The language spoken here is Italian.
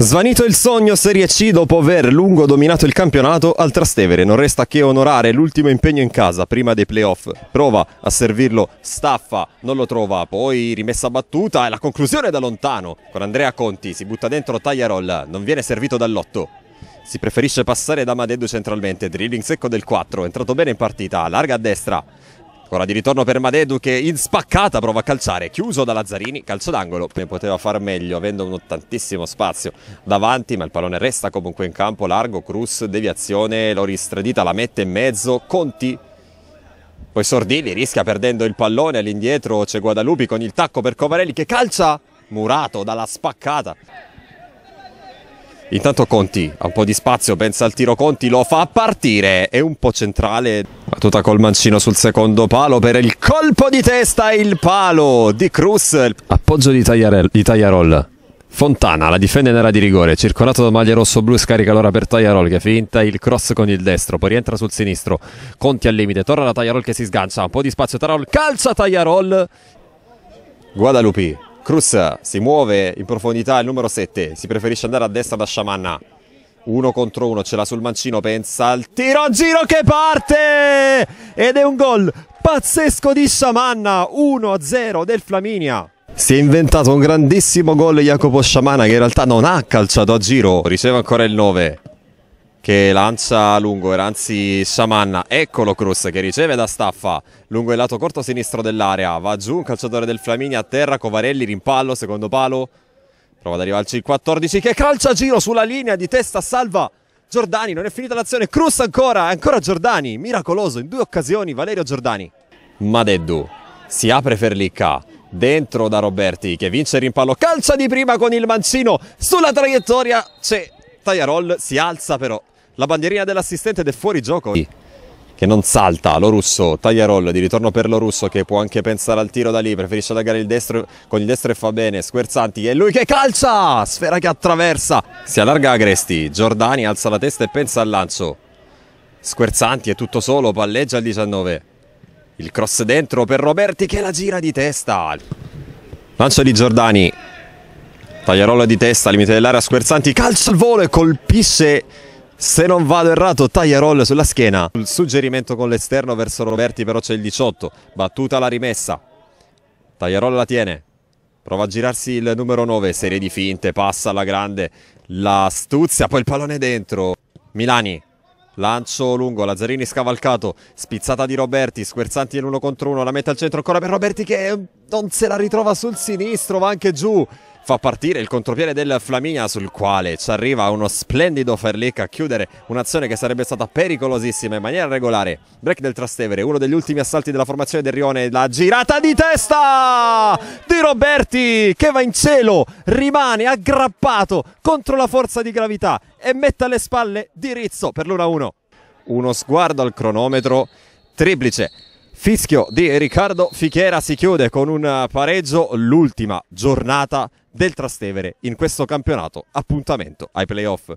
Svanito il sogno Serie C dopo aver lungo dominato il campionato, al Trastevere non resta che onorare l'ultimo impegno in casa prima dei playoff. Prova a servirlo Staffa, non lo trova, poi rimessa battuta e la conclusione da lontano con Andrea Conti, si butta dentro Tagliarol, non viene servito dall'otto. Si preferisce passare da Madeddu centralmente, dribbling secco del 4, entrato bene in partita, larga a destra. Ora di ritorno per Madedu che in spaccata prova a calciare, chiuso da Lazzarini, calcio d'angolo, poteva far meglio avendo un tantissimo spazio davanti, ma il pallone resta comunque in campo, largo, Cruz, deviazione, Loris Tradita la mette in mezzo, Conti, poi Sordilli rischia perdendo il pallone, all'indietro c'è Guadalupi con il tacco per Covarelli che calcia, murato dalla spaccata. Intanto Conti ha un po' di spazio, pensa al tiro Conti, lo fa partire, è un po' centrale. Battuta col mancino sul secondo palo per il colpo di testa il palo di Cruz. Appoggio di, di Tagliarol. Fontana la difende in area di rigore, circolato da maglia rosso-blu, scarica allora per Tagliarol che finta il cross con il destro, poi rientra sul sinistro, Conti al limite, torna da Tagliarol che si sgancia, un po' di spazio Tagliarol, calcia Tagliarol. Guadalupi Cruz si muove in profondità il numero 7, si preferisce andare a destra da Sciamanna. Uno contro uno, ce l'ha sul mancino, pensa al tiro a giro che parte! Ed è un gol pazzesco di Sciamanna, 1-0 del Flaminia. Si è inventato un grandissimo gol Jacopo Sciamana che in realtà non ha calciato a giro, riceve ancora il 9 che lancia lungo, era anzi Sciamanna, eccolo Cruz che riceve da staffa lungo il lato corto sinistro dell'area, va giù un calciatore del Flaminia a terra, Covarelli rimpallo, secondo palo, prova ad arrivarci il 14 che calcia giro sulla linea di testa, salva Giordani, non è finita l'azione, Cruz ancora, ancora Giordani, miracoloso in due occasioni Valerio Giordani. Madeddu, si apre Ferlicca, dentro da Roberti che vince il rimpallo, calcia di prima con il mancino, sulla traiettoria c'è Tagliarol, si alza però la bandierina dell'assistente ed è fuori gioco. Che non salta, lo russo, taglia roll, di ritorno per lo russo che può anche pensare al tiro da lì, preferisce allagare il destro, con il destro e fa bene, Squerzanti, è lui che calcia, sfera che attraversa, si allarga Agresti, Giordani alza la testa e pensa al lancio, Squerzanti è tutto solo, palleggia al 19, il cross dentro per Roberti che la gira di testa, lancio di Giordani, Tagliarolla di testa, limite dell'area, Squerzanti calcia al volo e colpisce se non vado errato, Tagliaroll sulla schiena. Il suggerimento con l'esterno verso Roberti, però c'è il 18. Battuta la rimessa. Tagliaroll la tiene. Prova a girarsi il numero 9. Serie di finte, passa alla grande. La stuzia, poi il pallone dentro. Milani. Lancio lungo, Lazzarini scavalcato, spizzata di Roberti, squerzanti l'uno contro uno, la mette al centro ancora per Roberti che non se la ritrova sul sinistro, va anche giù fa partire il contropiede del Flaminia sul quale ci arriva uno splendido Ferlic a chiudere un'azione che sarebbe stata pericolosissima in maniera regolare. Break del Trastevere, uno degli ultimi assalti della formazione del Rione, la girata di testa di Roberti che va in cielo, rimane aggrappato contro la forza di gravità e mette alle spalle di Rizzo per l'1-1. Uno sguardo al cronometro triplice Fischio di Riccardo Fichera si chiude con un pareggio l'ultima giornata del Trastevere in questo campionato appuntamento ai playoff.